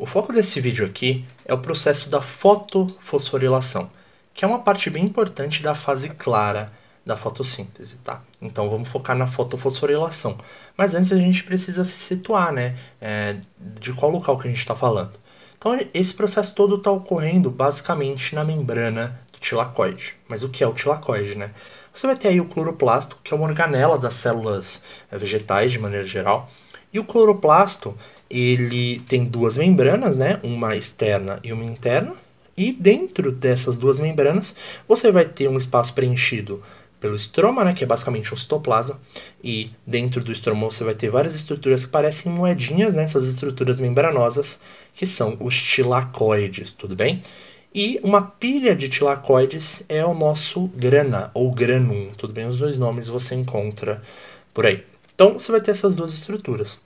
O foco desse vídeo aqui é o processo da fotofosforilação, que é uma parte bem importante da fase clara da fotossíntese, tá? Então vamos focar na fotofosforilação. Mas antes a gente precisa se situar, né? É, de qual local que a gente está falando. Então esse processo todo está ocorrendo basicamente na membrana do tilacoide. Mas o que é o tilacoide, né? Você vai ter aí o cloroplasto, que é uma organela das células é, vegetais de maneira geral. E o cloroplasto ele tem duas membranas, né? Uma externa e uma interna. E dentro dessas duas membranas, você vai ter um espaço preenchido pelo estroma, né, que é basicamente um citoplasma, e dentro do estroma você vai ter várias estruturas que parecem moedinhas, né, essas estruturas membranosas, que são os tilacoides, tudo bem? E uma pilha de tilacoides é o nosso grana, ou granum, tudo bem? Os dois nomes você encontra por aí. Então você vai ter essas duas estruturas.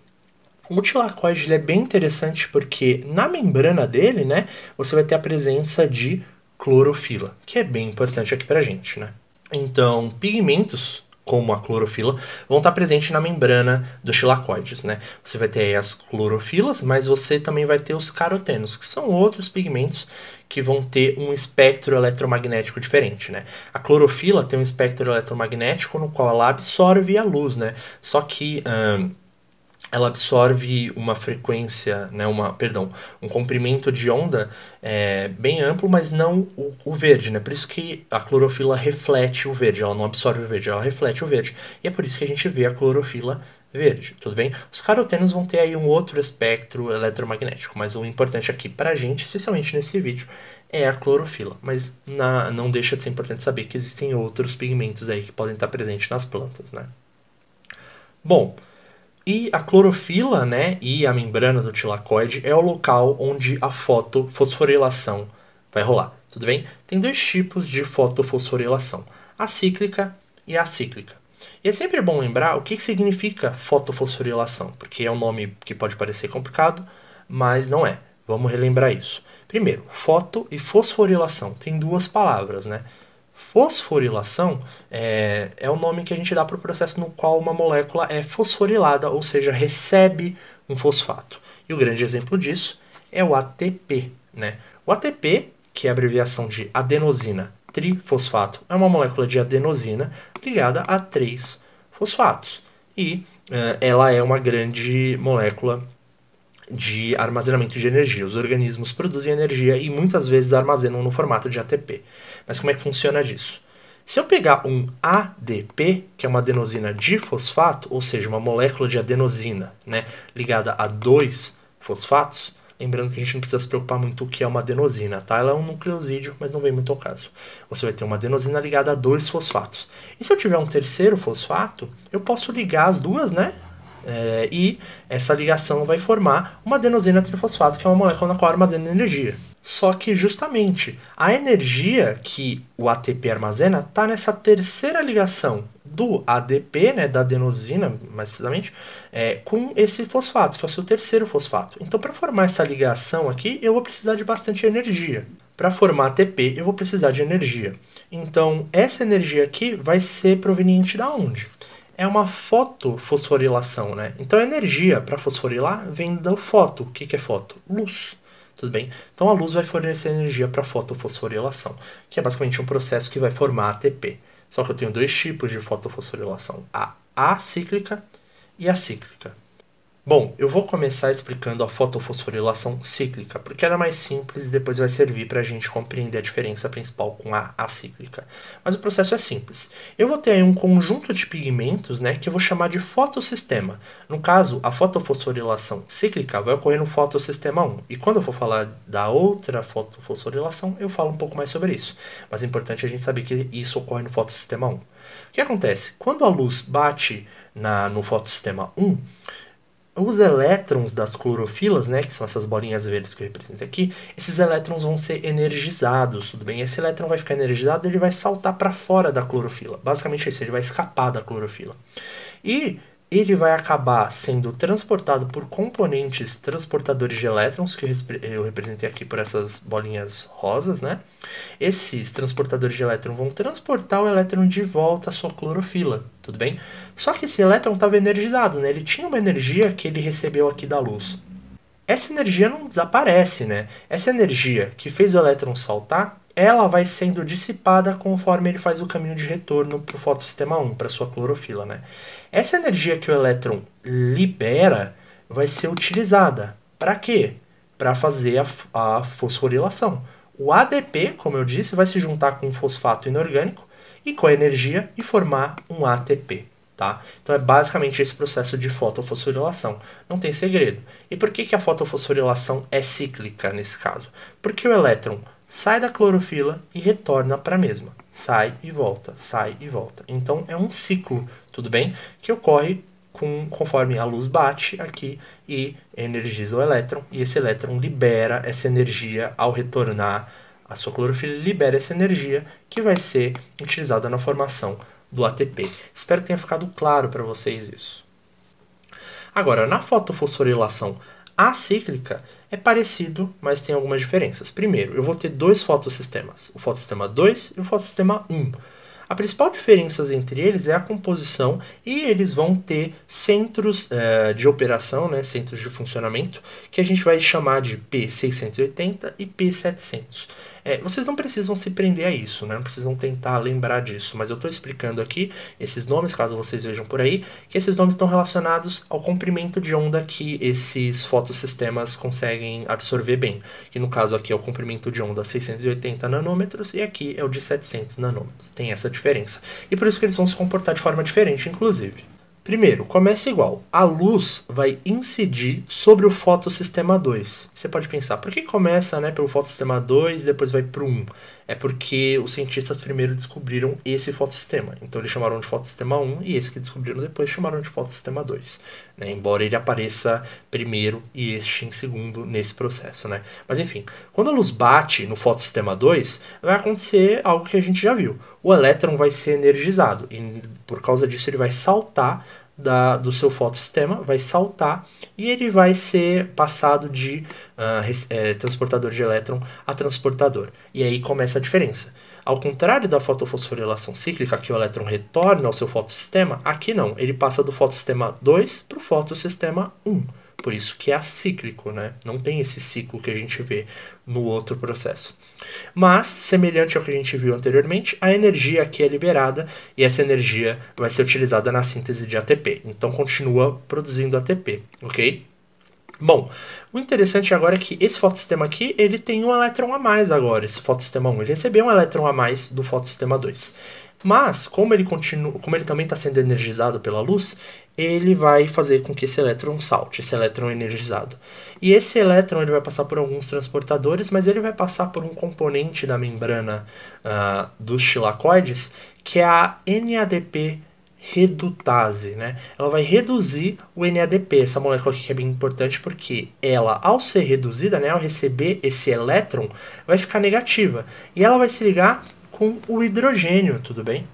O multilacoide é bem interessante porque na membrana dele, né, você vai ter a presença de clorofila, que é bem importante aqui pra gente, né? Então, pigmentos como a clorofila, vão estar tá presentes na membrana dos tilacoides, né? Você vai ter as clorofilas, mas você também vai ter os carotenos, que são outros pigmentos que vão ter um espectro eletromagnético diferente, né? A clorofila tem um espectro eletromagnético no qual ela absorve a luz, né? Só que ela absorve uma frequência, né, uma, perdão, um comprimento de onda é, bem amplo, mas não o, o, verde, né? Por isso que a clorofila reflete o verde, ela não absorve o verde, ela reflete o verde. E é por isso que a gente vê a clorofila verde, tudo bem? Os carotenos vão ter aí um outro espectro eletromagnético, mas o importante aqui para a gente, especialmente nesse vídeo, é a clorofila. Mas na, não deixa de ser importante saber que existem outros pigmentos aí que podem estar presentes nas plantas, né? Bom... E a clorofila, né, e a membrana do tilacoide é o local onde a fotofosforilação vai rolar, tudo bem? Tem dois tipos de fotofosforilação, a cíclica e a cíclica. E é sempre bom lembrar o que significa fotofosforilação, porque é um nome que pode parecer complicado, mas não é. Vamos relembrar isso. Primeiro, foto e fosforilação. Tem duas palavras, né? Fosforilação é, é o nome que a gente dá para o processo no qual uma molécula é fosforilada, ou seja, recebe um fosfato. E o grande exemplo disso é o ATP. Né? O ATP, que é a abreviação de adenosina trifosfato, é uma molécula de adenosina ligada a três fosfatos. E uh, ela é uma grande molécula de armazenamento de energia. Os organismos produzem energia e muitas vezes armazenam no formato de ATP. Mas como é que funciona disso? Se eu pegar um ADP, que é uma adenosina difosfato, ou seja, uma molécula de adenosina né, ligada a dois fosfatos, lembrando que a gente não precisa se preocupar muito o que é uma adenosina, tá? Ela é um nucleosídeo, mas não vem muito ao caso. Você vai ter uma adenosina ligada a dois fosfatos. E se eu tiver um terceiro fosfato, eu posso ligar as duas, né? É, e essa ligação vai formar uma adenosina trifosfato, que é uma molécula na qual armazena energia. Só que justamente a energia que o ATP armazena está nessa terceira ligação do ADP, né, da adenosina, mais precisamente, é, com esse fosfato, que é o seu terceiro fosfato. Então, para formar essa ligação aqui, eu vou precisar de bastante energia. Para formar ATP, eu vou precisar de energia. Então, essa energia aqui vai ser proveniente da onde? é uma fotofosforilação, né? Então a energia para fosforilar vem da foto. O que, que é foto? Luz. Tudo bem? Então a luz vai fornecer energia para fotofosforilação, que é basicamente um processo que vai formar ATP. Só que eu tenho dois tipos de fotofosforilação, a acíclica e a cíclica. Bom, eu vou começar explicando a fotofosforilação cíclica, porque ela é mais simples e depois vai servir para a gente compreender a diferença principal com a acíclica. Mas o processo é simples. Eu vou ter aí um conjunto de pigmentos né, que eu vou chamar de fotossistema. No caso, a fotofosforilação cíclica vai ocorrer no fotossistema 1. E quando eu for falar da outra fotofosforilação, eu falo um pouco mais sobre isso. Mas é importante a gente saber que isso ocorre no fotossistema 1. O que acontece? Quando a luz bate na, no fotossistema 1, os elétrons das clorofilas, né, que são essas bolinhas verdes que eu represento aqui, esses elétrons vão ser energizados, tudo bem? Esse elétron vai ficar energizado, ele vai saltar para fora da clorofila. Basicamente é isso, ele vai escapar da clorofila. E ele vai acabar sendo transportado por componentes transportadores de elétrons, que eu representei aqui por essas bolinhas rosas, né? Esses transportadores de elétron vão transportar o elétron de volta à sua clorofila, tudo bem? Só que esse elétron estava energizado, né? Ele tinha uma energia que ele recebeu aqui da luz. Essa energia não desaparece, né? Essa energia que fez o elétron saltar, ela vai sendo dissipada conforme ele faz o caminho de retorno para o fotossistema 1, para sua clorofila. Né? Essa energia que o elétron libera vai ser utilizada para quê? Para fazer a, a fosforilação. O ADP, como eu disse, vai se juntar com o fosfato inorgânico e com a energia e formar um ATP. Tá? Então é basicamente esse processo de fotofosforilação. Não tem segredo. E por que, que a fotofosforilação é cíclica nesse caso? Porque o elétron sai da clorofila e retorna para a mesma. Sai e volta, sai e volta. Então é um ciclo, tudo bem? Que ocorre com, conforme a luz bate aqui e energiza o elétron, e esse elétron libera essa energia ao retornar a sua clorofila, libera essa energia que vai ser utilizada na formação do ATP. Espero que tenha ficado claro para vocês isso. Agora, na fotofosforilação acíclica, é parecido, mas tem algumas diferenças. Primeiro, eu vou ter dois fotossistemas, o fotossistema 2 e o fotossistema 1. Um. A principal diferença entre eles é a composição e eles vão ter centros uh, de operação, né, centros de funcionamento, que a gente vai chamar de P680 e P700. É, vocês não precisam se prender a isso, né? Não precisam tentar lembrar disso, mas eu estou explicando aqui esses nomes, caso vocês vejam por aí, que esses nomes estão relacionados ao comprimento de onda que esses fotossistemas conseguem absorver bem, que no caso aqui é o comprimento de onda 680 nanômetros e aqui é o de 700 nanômetros. Tem essa diferença. E por isso que eles vão se comportar de forma diferente, inclusive. Primeiro, começa igual. A luz vai incidir sobre o fotossistema 2. Você pode pensar, por que começa né, pelo fotossistema 2 e depois vai para o 1? É porque os cientistas primeiro descobriram esse fotossistema. Então eles chamaram de fotossistema 1 e esse que descobriram depois chamaram de fotossistema 2. Né? Embora ele apareça primeiro e este em segundo nesse processo. Né? Mas enfim, quando a luz bate no fotossistema 2, vai acontecer algo que a gente já viu. O elétron vai ser energizado e por causa disso, ele vai saltar da, do seu fotossistema, vai saltar e ele vai ser passado de uh, é, transportador de elétron a transportador. E aí começa a diferença. Ao contrário da fotofosforilação cíclica, que o elétron retorna ao seu fotossistema, aqui não, ele passa do fotossistema 2 para o fotossistema 1. Por isso que é acíclico, né? Não tem esse ciclo que a gente vê no outro processo. Mas, semelhante ao que a gente viu anteriormente, a energia aqui é liberada e essa energia vai ser utilizada na síntese de ATP. Então, continua produzindo ATP, ok? Bom, o interessante agora é que esse fotossistema aqui, ele tem um elétron a mais agora, esse fotossistema 1. Ele recebeu um elétron a mais do fotossistema 2. Mas, como ele, continua, como ele também está sendo energizado pela luz, ele vai fazer com que esse elétron salte, esse elétron energizado. E esse elétron ele vai passar por alguns transportadores, mas ele vai passar por um componente da membrana uh, dos chilacoides, que é a NADP redutase, né? Ela vai reduzir o NADP, essa molécula aqui que é bem importante porque ela, ao ser reduzida, né, ao receber esse elétron, vai ficar negativa e ela vai se ligar com o hidrogênio, tudo bem?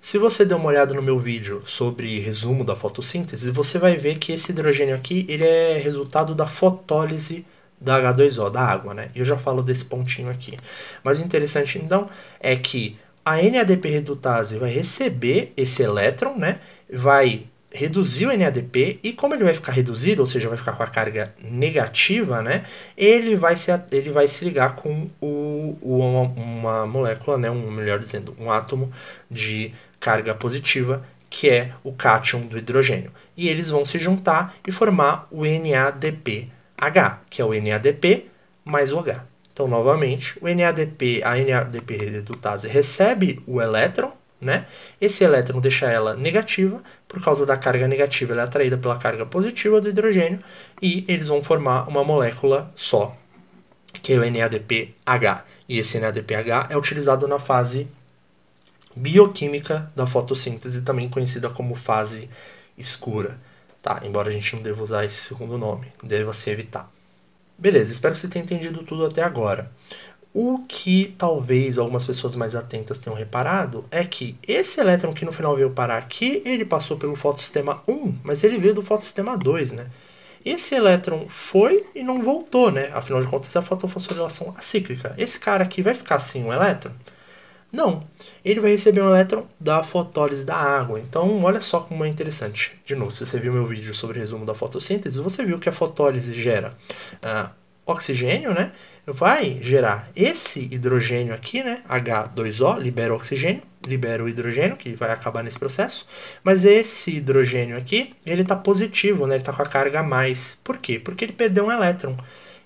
Se você deu uma olhada no meu vídeo sobre resumo da fotossíntese, você vai ver que esse hidrogênio aqui ele é resultado da fotólise da H2O, da água, né? E Eu já falo desse pontinho aqui. Mas o interessante então é que a NADP redutase vai receber esse elétron, né? Vai reduzir o NADP e como ele vai ficar reduzido, ou seja, vai ficar com a carga negativa, né? Ele vai se, ele vai se ligar com o, o uma, uma, molécula, né? Um, melhor dizendo, um átomo de carga positiva, que é o cátion do hidrogênio. E eles vão se juntar e formar o NADPH, que é o NADP mais o H. Então, novamente, o NADP, a NADP redutase recebe o elétron, né? Esse elétron deixa ela negativa, por causa da carga negativa ela é atraída pela carga positiva do hidrogênio e eles vão formar uma molécula só, que é o NADPH. E esse NADPH é utilizado na fase bioquímica da fotossíntese, também conhecida como fase escura, tá? Embora a gente não deva usar esse segundo nome, deva se evitar. Beleza, espero que você tenha entendido tudo até agora. O que talvez algumas pessoas mais atentas tenham reparado é que esse elétron que no final veio parar aqui, ele passou pelo fotossistema 1, mas ele veio do fotossistema 2, né? Esse elétron foi e não voltou, né? Afinal de contas, é a fotofosforilação acíclica. Esse cara aqui vai ficar sem um elétron? Não, ele vai receber um elétron da fotólise da água. Então, olha só como é interessante. De novo, se você viu meu vídeo sobre resumo da fotossíntese, você viu que a fotólise gera ah, oxigênio, né? Vai gerar esse hidrogênio aqui, né? H2O, libera o oxigênio, libera o hidrogênio, que vai acabar nesse processo. Mas esse hidrogênio aqui, ele está positivo, né? Ele está com a carga a mais. Por quê? Porque ele perdeu um elétron.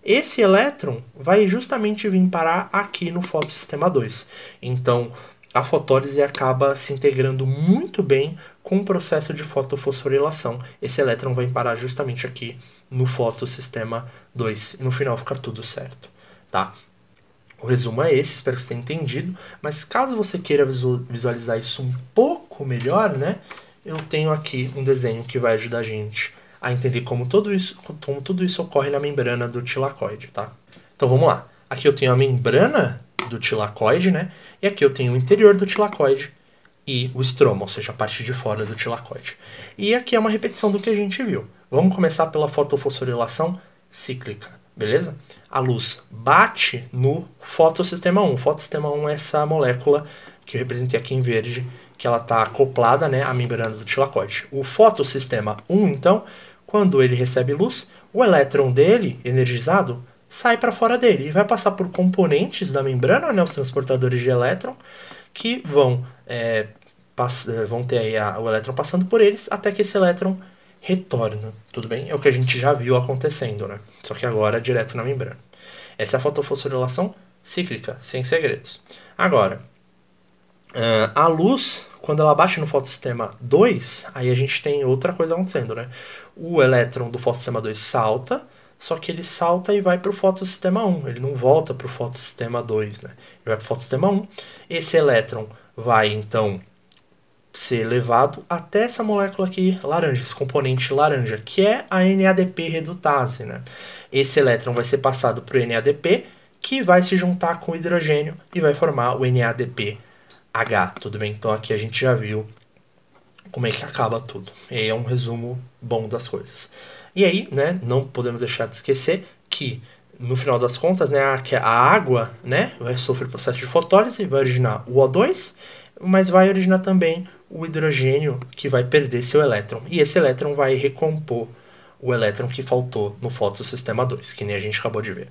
Esse elétron vai justamente vir parar aqui no fotossistema 2. Então, a fotólise acaba se integrando muito bem com o processo de fotofosforilação. Esse elétron vai parar justamente aqui no fotossistema 2 e no final fica tudo certo, tá? O resumo é esse, espero que você tenha entendido, mas caso você queira visualizar isso um pouco melhor, né? Eu tenho aqui um desenho que vai ajudar a gente a entender como tudo isso, como tudo isso ocorre na membrana do tilacoide, tá? Então vamos lá. Aqui eu tenho a membrana do tilacoide, né? E aqui eu tenho o interior do tilacoide e o estroma, ou seja, a parte de fora do tilacoide. E aqui é uma repetição do que a gente viu. Vamos começar pela fotofosforilação cíclica, beleza? A luz bate no fotossistema 1. O fotossistema 1 é essa molécula que eu representei aqui em verde, que ela está acoplada né, à membrana do tilacoide. O fotossistema 1, então, quando ele recebe luz, o elétron dele, energizado, sai para fora dele e vai passar por componentes da membrana, né, os transportadores de elétron, que vão, é, é vão ter a, o elétron passando por eles até que esse elétron retorna. Tudo bem? É o que a gente já viu acontecendo, né? Só que agora é direto na membrana. Essa é a fotofosforilação cíclica, sem segredos. Agora, Uh, a luz, quando ela bate no fotossistema 2, aí a gente tem outra coisa acontecendo, né? O elétron do fotossistema 2 salta, só que ele salta e vai para o fotossistema 1, ele não volta para o fotossistema 2, né? Ele vai para o fotossistema 1. Esse elétron vai, então, ser levado até essa molécula aqui laranja, esse componente laranja, que é a NADP redutase, né? Esse elétron vai ser passado para o NADP, que vai se juntar com o hidrogênio e vai formar o NADP H, tudo bem? Então aqui a gente já viu como é que acaba tudo. E é um resumo bom das coisas. E aí, né, não podemos deixar de esquecer que no final das contas, né, a, a água, né, vai sofrer o processo de fotólise, vai originar o O2, mas vai originar também o hidrogênio que vai perder seu elétron. E esse elétron vai recompor o elétron que faltou no fotossistema 2, que nem a gente acabou de ver,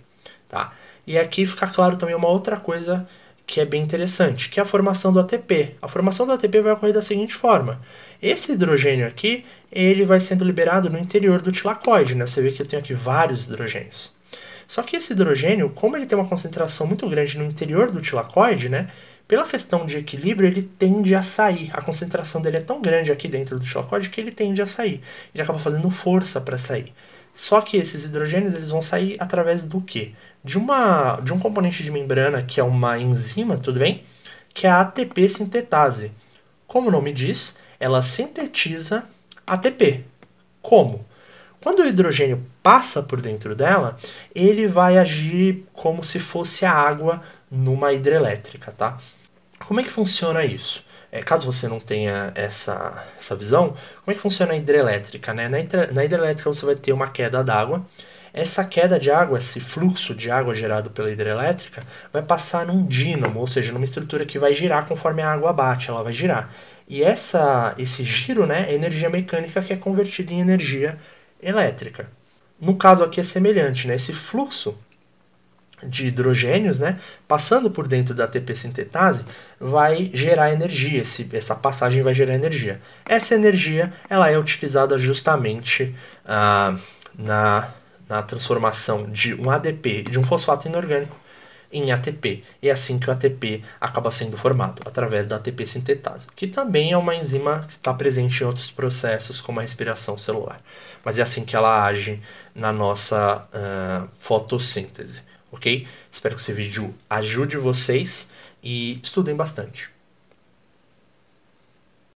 tá? E aqui fica claro também uma outra coisa que é bem interessante, que é a formação do ATP. A formação do ATP vai ocorrer da seguinte forma. Esse hidrogênio aqui, ele vai sendo liberado no interior do tilacoide, né? Você vê que eu tenho aqui vários hidrogênios. Só que esse hidrogênio, como ele tem uma concentração muito grande no interior do tilacoide, né? Pela questão de equilíbrio, ele tende a sair. A concentração dele é tão grande aqui dentro do tilacoide que ele tende a sair. Ele acaba fazendo força para sair. Só que esses hidrogênios eles vão sair através do quê? de, uma, de um componente de membrana que é uma enzima, tudo bem? Que é a ATP sintetase. Como o nome diz, ela sintetiza ATP. Como? Quando o hidrogênio passa por dentro dela, ele vai agir como se fosse a água numa hidrelétrica, tá? Como é que funciona isso? É, caso você não tenha essa, essa visão, como é que funciona a hidrelétrica? Né? Na, hidrelétrica você vai ter uma queda d'água essa queda de água, esse fluxo de água gerado pela hidrelétrica, vai passar num dínamo, ou seja, numa estrutura que vai girar conforme a água bate, ela vai girar. E essa, esse giro né, é energia mecânica que é convertida em energia elétrica. No caso aqui é semelhante, né? esse fluxo de hidrogênios, né, passando por dentro da ATP sintetase, vai gerar energia, esse, essa passagem vai gerar energia. Essa energia ela é utilizada justamente ah, na na transformação de um ADP e de um fosfato inorgânico em ATP. E é assim que o ATP acaba sendo formado, através da ATP sintetase, que também é uma enzima que está presente em outros processos, como a respiração celular. Mas é assim que ela age na nossa uh, fotossíntese, ok? Espero que esse vídeo ajude vocês e estudem bastante.